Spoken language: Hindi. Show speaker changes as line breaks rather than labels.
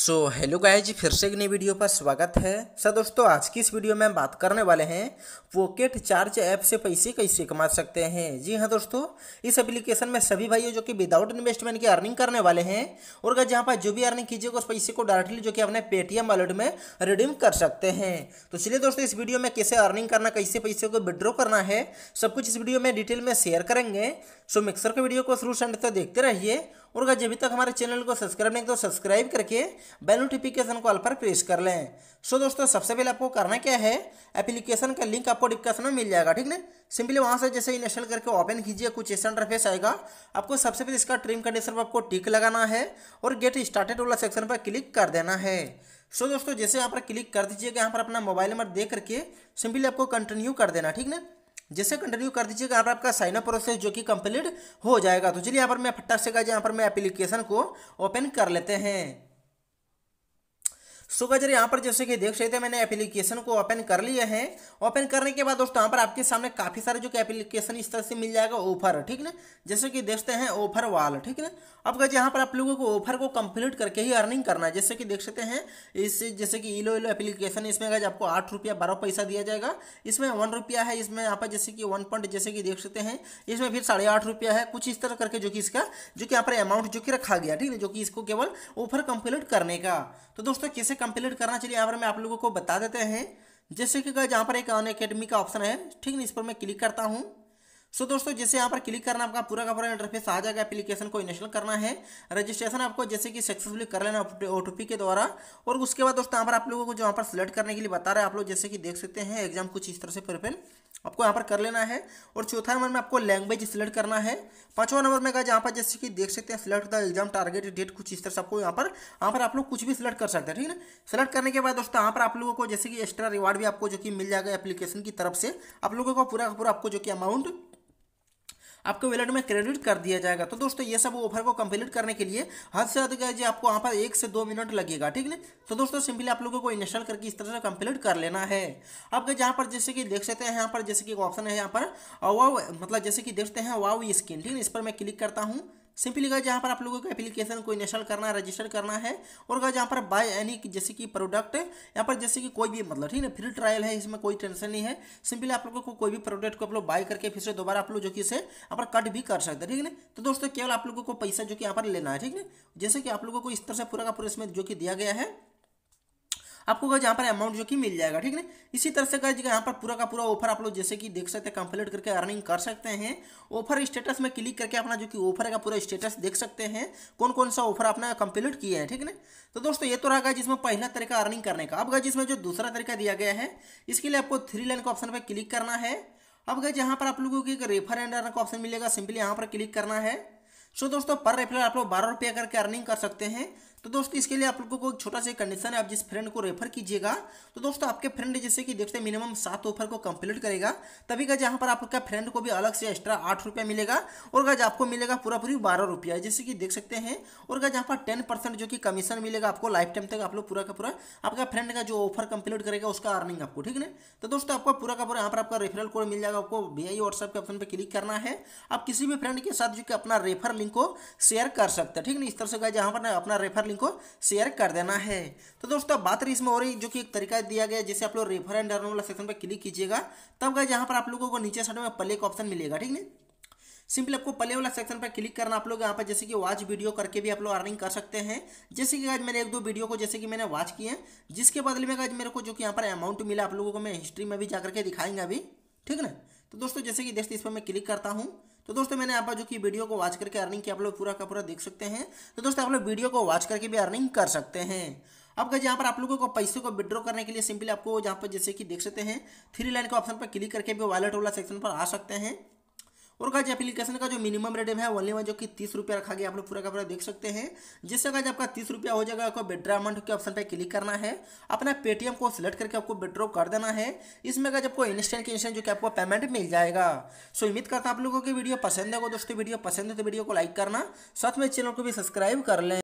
सो हेलो गाय जी फिर से एक नई वीडियो पर स्वागत है सर दोस्तों आज की इस वीडियो में हम बात करने वाले हैं पॉकेट चार्ज ऐप से पैसे कैसे कमा सकते हैं जी हाँ दोस्तों इस एप्लीकेशन में सभी भाइयों जो कि विदाउट इन्वेस्टमेंट की अर्निंग करने वाले हैं और अगर जहाँ पर जो भी अर्निंग कीजिएगा उस पैसे को डायरेक्टली जो कि अपने पेटीएम वॉलेट में रिडीम कर सकते हैं तो चलिए दोस्तों इस वीडियो में कैसे अर्निंग करना कैसे पैसे को विड्रॉ करना है सब कुछ इस वीडियो में डिटेल में शेयर करेंगे सो मिक्सर के वीडियो को शुरू से देखते रहिए और अगर जब तक हमारे चैनल को सब्सक्राइब नहीं तो सब्सक्राइब करके बेल नोटिफिकेशन को पर प्रेस कर लें सो so, दोस्तों सबसे पहले आपको करना क्या है एप्लीकेशन का लिंक आपको डिस्क्रिप्शन में मिल जाएगा ठीक ना सिंपली वहाँ से जैसे इंस्टॉल करके ओपन कीजिए कुछ ऐसा इंटरफेस आएगा आपको सबसे पहले इसका ट्रिम कंडीशन पर आपको टिक लगाना है और गेट स्टार्टेड वाला सेक्शन पर क्लिक कर देना है सो so, दोस्तों जैसे यहाँ पर क्लिक कर दीजिएगा यहाँ पर अपना मोबाइल नंबर दे करके सिंपली आपको कंटिन्यू कर देना ठीक ना जैसे कंटिन्यू कर दीजिएगा यहाँ पर आपका साइनअप प्रोसेस जो कि कंप्लीट हो जाएगा तो चलिए यहाँ पर मैं फटाक से यहाँ पर मैं एप्लीकेशन को ओपन कर लेते हैं सो गजर यहाँ पर जैसे कि देख सकते हैं मैंने एप्लीकेशन को ओपन कर लिया है ओपन करने के बाद दोस्तों यहाँ पर आपके सामने काफ़ी सारे जो कि एप्लीकेशन इस तरह से मिल जाएगा ऑफर ठीक ना जैसे कि देखते हैं ऑफर वाल ठीक ना अब गजर यहाँ पर आप लोगों को ऑफर को कंप्लीट करके ही अर्निंग करना है जैसे कि देख सकते हैं इस जैसे कि इलो इलो एप्लीकेशन इसमें गज आपको आठ रुपया बारह पैसा दिया जाएगा इसमें वन रुपया है इसमें यहाँ पर जैसे कि वन पॉइंट जैसे कि देख सकते हैं इसमें फिर साढ़े आठ रुपया है कुछ इस तरह करके जो कि इसका जो कि यहाँ पर अमाउंट जो कि रखा गया ठीक है जो कि इसको केवल ऑफर कंप्लीट करने का तो दोस्तों कैसे कंप्लीट करना चाहिए यहाँ पर मैं आप लोगों को बता देते हैं जैसे कि यहाँ पर एक अन का ऑप्शन है ठीक है इस पर मैं क्लिक करता हूँ सो so, दोस्तों जैसे यहाँ पर क्लिक करना आपका पूरा का पूरा इंटरफेस आ जाएगा एप्लीकेशन को इनेशनल करना है रजिस्ट्रेशन आपको जैसे कि सक्सेसफुली कर लेना ओ के द्वारा और उसके बाद दोस्तों यहाँ पर आप लोगों को जो यहाँ पर सिलेक्ट करने के लिए बता रहे हैं आप लोग जैसे कि देख सकते हैं एग्जाम कुछ इस तरह से प्रिपेयर आपको यहाँ पर कर लेना है और चौथा नंबर में आपको लैंग्वेज सिलेक्ट करना है पांचवा नंबर में जहाँ पर जैसे कि देख सकते हैं select the exam target date कुछ इस तरह से आपको यहाँ पर यहाँ पर आप लोग कुछ भी सिलेक्ट कर सकते हैं ठीक है सिलेक्ट करने के बाद दोस्तों यहाँ पर आप लोगों को जैसे कि एक्स्ट्रा रिवार्ड भी आपको जो कि मिल जाएगा एप्लीकेशन की तरफ से आप लोगों को पूरा पूरा आपको जो कि अमाउंट आपके वैलेट में क्रेडिट कर दिया जाएगा तो दोस्तों ये सब ऑफर को कंप्लीट करने के लिए हद से अधिक जी आपको वहाँ पर एक से दो मिनट लगेगा ठीक है तो दोस्तों सिंपली आप लोगों को इंस्टॉल करके इस तरह से कंप्लीट कर लेना है आपके जहाँ पर जैसे कि देख सकते हैं यहाँ पर जैसे कि ऑप्शन है यहाँ पर वाव मतलब जैसे कि देखते हैं वाव स्किन ठीक है इस पर मैं क्लिक करता हूँ सिंपली गए जहाँ पर आप लोगों को एप्लीकेशन को इनिशियल करना है रजिस्टर करना है और गए जहाँ पर बाय एनी जैसे कि प्रोडक्ट यहाँ पर जैसे कि कोई भी मतलब ठीक है फ्री ट्रायल है इसमें कोई टेंशन नहीं है सिंपली आप लोगों को कोई भी प्रोडक्ट को आप लोग बाय करके फिर से दोबारा आप लोग जो कि इसे यहाँ पर कट भी कर सकते हैं ठीक है तो दोस्तों केवल आप लोगों को पैसा जो कि यहाँ पर लेना है ठीक है जैसे कि आप लोगों को इस तरह से पूरा का पूरा इसमें जो कि दिया गया है आपको यहाँ पर अमाउंट जो कि मिल जाएगा ठीक है इसी तरह से गाइज यहाँ पर पूरा का पूरा ऑफर आप लोग जैसे कि देख सकते हैं कंप्लीट करके अर्निंग कर सकते हैं ऑफर स्टेटस में क्लिक करके अपना जो कि ऑफर का पूरा स्टेटस देख सकते हैं कौन कौन सा ऑफर आपने कंप्लीट किया है ठीक है तो दोस्तों ये तो रहा गाइज इसमें पहला तरीका अर्निंग करने का अब गाइज इसमें जो दूसरा तरीका दिया गया है इसके लिए आपको थ्री लाइन का ऑप्शन पर क्लिक करना है अब गए यहाँ पर आप लोगों को एक रेफर एंड अर्न का ऑप्शन मिलेगा सिंपली यहाँ पर क्लिक करना है सो दोस्तों पर रेफर आप लोग बारह रुपया करके अर्निंग कर सकते हैं तो दोस्तों इसके लिए आप लोगों को एक छोटा सा कंडीशन है आप जिस फ्रेंड को रेफर कीजिएगा तो दोस्तों आपके फ्रेंड जैसे कि देखते हैं मिनिमम सात ऑफर को कंप्लीट करेगा तभी गज यहाँ पर आपका फ्रेंड को भी अलग से एक्स्ट्रा आठ रुपया मिलेगा और गज आपको मिलेगा पूरा पूरी बारह रुपया जैसे कि देख सकते हैं और गज यहाँ पर टेन परसेंट जो कि कमीशन मिलेगा आपको लाइफ टाइम तक आप लोग पूरा का पूरा आपका फ्रेंड का जो ऑफर कंप्लीट करेगा उसका अर्निंग आपको ठीक है तो दोस्तों आपका पूरा का पूरा यहाँ पर आपका रेफरल कोड मिल जाएगा आपको बी आई व्हाट्सएप के ऑप्शन पर क्लिक करना है आप किसी भी फ्रेंड के साथ जो कि अपना रेफर लिंक को शेयर कर सकते हैं ठीक है इस तरह से गज यहाँ पर अपना रेफर लिंक को शेयर कर देना है तो दोस्तों बात रही इसमें हो रही जो कि एक तरीका दिया गया जैसे आप लोग रेफर एंड अर्न वाला सेक्शन पर क्लिक कीजिएगा तब गए जहाँ पर आप लोगों को नीचे साइड में प्ले का ऑप्शन मिलेगा ठीक है सिंपली आपको प्ले वाला सेक्शन पर क्लिक करना आप लोग यहाँ पर जैसे कि वॉच वीडियो करके भी आप लोग अर्निंग कर सकते हैं जैसे कि आज मैंने एक दो वीडियो को जैसे कि मैंने वॉच किए हैं जिसके बदले में आज मेरे को जो कि यहाँ पर अमाउंट मिला आप लोगों को मैं हिस्ट्री में भी जाकर के दिखाएंगे अभी ठीक ना तो दोस्तों जैसे कि देखते इस पर मैं क्लिक करता हूँ तो दोस्तों मैंने आप जो कि वीडियो को वॉच करके अर्निंग की आप लोग पूरा का पूरा देख सकते हैं तो दोस्तों आप लोग वीडियो को वॉच करके भी अर्निंग कर सकते हैं अब गए यहाँ पर आप लोगों को पैसे को विड्रॉ करने के लिए सिंपली आपको यहाँ पर जैसे कि देख सकते हैं थ्री लाइन के ऑप्शन पर क्लिक करके भी वॉलेट वाला सेक्शन पर आ सकते हैं और गाज एप्लीकेशन का जो मिनिमम रेट है ओनली वन जो कि तीस रुपया रखा गया आप लोग पूरा का पूरा देख सकते हैं जिससे गाज आपका तीस रुपया हो जाएगा आपको विड्रा अमाउंट के ऑप्शन पे क्लिक करना है अपना पेटीएम को सिलेक्ट करके आपको विड्रॉ कर देना है इसमें गाज आपको इंस्टेंट के इंस्टेंट जो कि आपको पेमेंट मिल जाएगा सो उम्मीद करता आप लोगों की वीडियो पसंद है दोस्तों वीडियो पसंद है तो वीडियो को लाइक करना साथ में चैनल को भी सब्सक्राइब कर लें